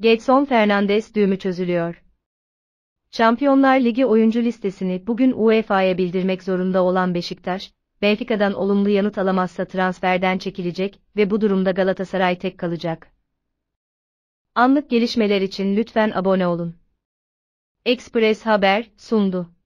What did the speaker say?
Getson Fernandes düğümü çözülüyor. Şampiyonlar Ligi oyuncu listesini bugün UEFA'ya bildirmek zorunda olan Beşiktaş, Benfica'dan olumlu yanıt alamazsa transferden çekilecek ve bu durumda Galatasaray tek kalacak. Anlık gelişmeler için lütfen abone olun. Express Haber sundu.